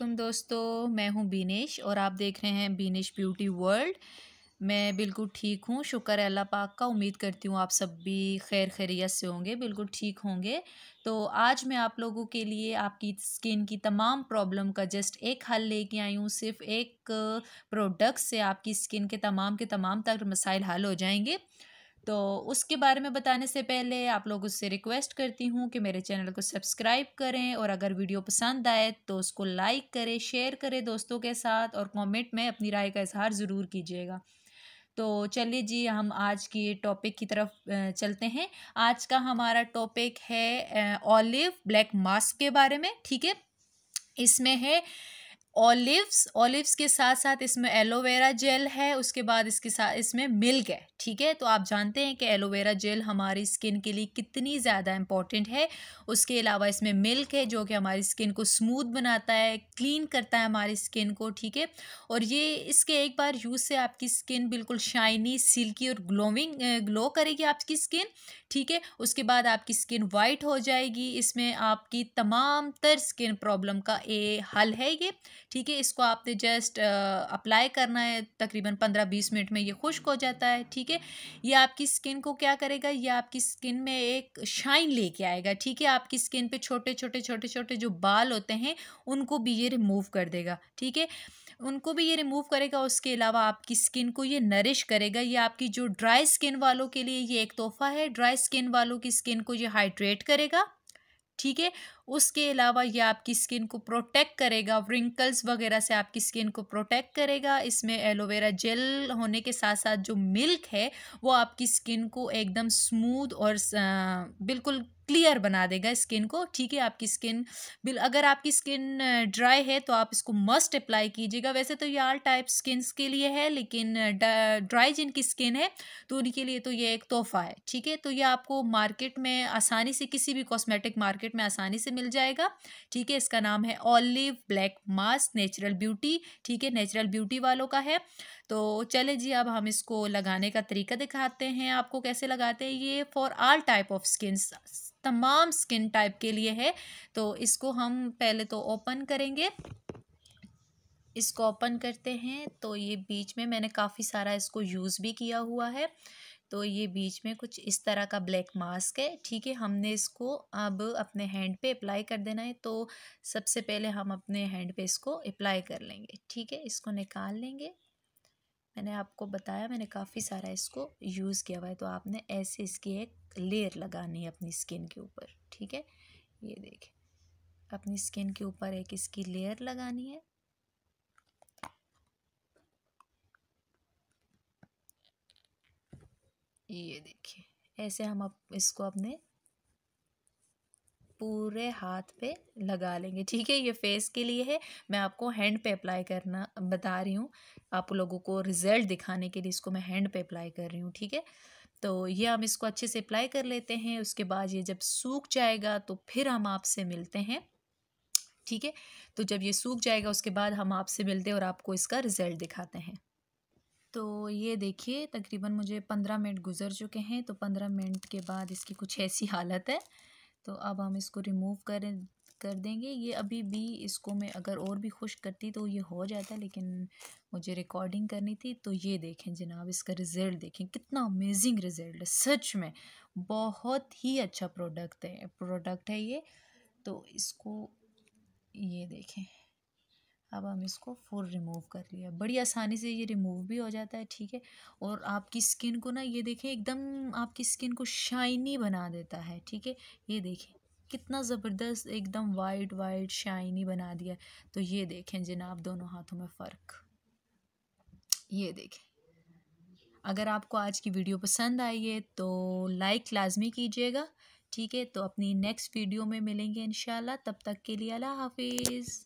welcome दोस्तों मैं हूं बीनेश और आप देख रहे हैं बीनेश ब्यूटी वर्ल्ड मैं बिल्कुल ठीक हूं शुक्र है अल्लाह पाक का उम्मीद करती हूं आप सब भी खैर खैरियत से होंगे बिल्कुल ठीक होंगे तो आज मैं आप लोगों के लिए आपकी स्किन की तमाम प्रॉब्लम का जस्ट एक हल लेके आई हूँ सिर्फ एक प्रोडक्ट से आपकी स्किन के तमाम के तमाम तक मसाइल हल हो जाएंगे तो उसके बारे में बताने से पहले आप लोगों से रिक्वेस्ट करती हूँ कि मेरे चैनल को सब्सक्राइब करें और अगर वीडियो पसंद आए तो उसको लाइक करें शेयर करें दोस्तों के साथ और कमेंट में अपनी राय का इजहार ज़रूर कीजिएगा तो चलिए जी हम आज की टॉपिक की तरफ चलते हैं आज का हमारा टॉपिक है ऑलिव ब्लैक मास्क के बारे में ठीक है इसमें है ओलिव्स ओलिव्स के साथ साथ इसमें एलोवेरा जेल है उसके बाद इसके साथ इसमें मिल्क है ठीक है तो आप जानते हैं कि एलोवेरा जेल हमारी स्किन के लिए कितनी ज़्यादा इम्पॉर्टेंट है उसके अलावा इसमें मिल्क है जो कि हमारी स्किन को स्मूथ बनाता है क्लीन करता है हमारी स्किन को ठीक है और ये इसके एक बार यूज़ से आपकी स्किन बिल्कुल शाइनी सिल्की और ग्लोविंग ग्लो करेगी आपकी स्किन ठीक है उसके बाद आपकी स्किन वाइट हो जाएगी इसमें आपकी तमाम तर स्किन प्रॉब्लम का ए हल है ये ठीक है इसको आपने जस्ट अप्लाई करना है तकरीबन पंद्रह बीस मिनट में ये खुश्क हो जाता है ठीक है ये आपकी स्किन को क्या करेगा ये आपकी स्किन में एक शाइन लेके आएगा ठीक है आपकी स्किन पे छोटे छोटे छोटे छोटे जो बाल होते हैं उनको भी ये रिमूव कर देगा ठीक है उनको भी ये रिमूव करेगा उसके अलावा आपकी स्किन को ये नरिश करेगा ये आपकी जो ड्राई स्किन वालों के लिए ये एक तोहफा है ड्राई स्किन वालों की स्किन को ये हाइड्रेट करेगा ठीक है उसके अलावा ये आपकी स्किन को प्रोटेक्ट करेगा रिंकल्स वगैरह से आपकी स्किन को प्रोटेक्ट करेगा इसमें एलोवेरा जेल होने के साथ साथ जो मिल्क है वो आपकी स्किन को एकदम स्मूथ और बिल्कुल क्लियर बना देगा स्किन को ठीक है आपकी स्किन बिल अगर आपकी स्किन ड्राई है तो आप इसको मस्ट अप्लाई कीजिएगा वैसे तो ये आल टाइप स्किन्स के लिए है लेकिन ड्राई जिनकी स्किन है तो उनके लिए तो ये एक तोहफा है ठीक है तो ये आपको मार्केट में आसानी से किसी भी कॉस्मेटिक मार्केट में आसानी से मिल जाएगा ठीक है इसका नाम है olive black mask natural beauty ठीक है नेचुरल ब्यूटी वालों का है तो चले जी अब हम इसको लगाने का तरीका दिखाते हैं आपको कैसे लगाते हैं ये for all type of skin तमाम स्किन टाइप के लिए है तो इसको हम पहले तो ओपन करेंगे इसको ओपन करते हैं तो ये बीच में मैंने काफ़ी सारा इसको यूज़ भी किया हुआ है तो ये बीच में कुछ इस तरह का ब्लैक मास्क है ठीक है हमने इसको अब अपने हैंड पे अप्लाई कर देना है तो सबसे पहले हम अपने हैंड पे इसको अप्लाई कर लेंगे ठीक है इसको निकाल लेंगे मैंने आपको बताया मैंने काफ़ी सारा इसको यूज़ किया हुआ है तो आपने ऐसे इसकी एक लेयर लगानी है अपनी स्किन के ऊपर ठीक है ये देखें अपनी स्किन के ऊपर एक इसकी लेयर लगानी है ये देखिए ऐसे हम अब इसको अपने पूरे हाथ पे लगा लेंगे ठीक है ये फेस के लिए है मैं आपको हैंड पे अप्लाई करना बता रही हूँ आप लोगों को रिज़ल्ट दिखाने के लिए इसको मैं हैंड पे अप्लाई कर रही हूँ ठीक है तो ये हम इसको अच्छे से अप्लाई कर लेते हैं उसके बाद ये जब सूख जाएगा तो फिर हम आपसे मिलते हैं ठीक है तो जब ये सूख जाएगा उसके बाद हम आपसे मिलते हैं और आपको इसका रिज़ल्ट दिखाते हैं तो ये देखिए तकरीबन मुझे पंद्रह मिनट गुजर चुके हैं तो पंद्रह मिनट के बाद इसकी कुछ ऐसी हालत है तो अब हम इसको रिमूव करें कर देंगे ये अभी भी इसको मैं अगर और भी खुश करती तो ये हो जाता लेकिन मुझे रिकॉर्डिंग करनी थी तो ये देखें जनाब इसका रिज़ल्ट देखें कितना अमेजिंग रिज़ल्ट है सच में बहुत ही अच्छा प्रोडक्ट है प्रोडक्ट है ये तो इसको ये देखें अब हम इसको फुल रिमूव कर लिया बड़ी आसानी से ये रिमूव भी हो जाता है ठीक है और आपकी स्किन को ना ये देखें एकदम आपकी स्किन को शाइनी बना देता है ठीक है ये देखें कितना ज़बरदस्त एकदम वाइट वाइट शाइनी बना दिया तो ये देखें जनाब दोनों हाथों में फ़र्क ये देखें अगर आपको आज की वीडियो पसंद आई है तो लाइक लाजमी कीजिएगा ठीक है तो अपनी नेक्स्ट वीडियो में मिलेंगे इन तब तक के लिए अल्लाह हाफिज़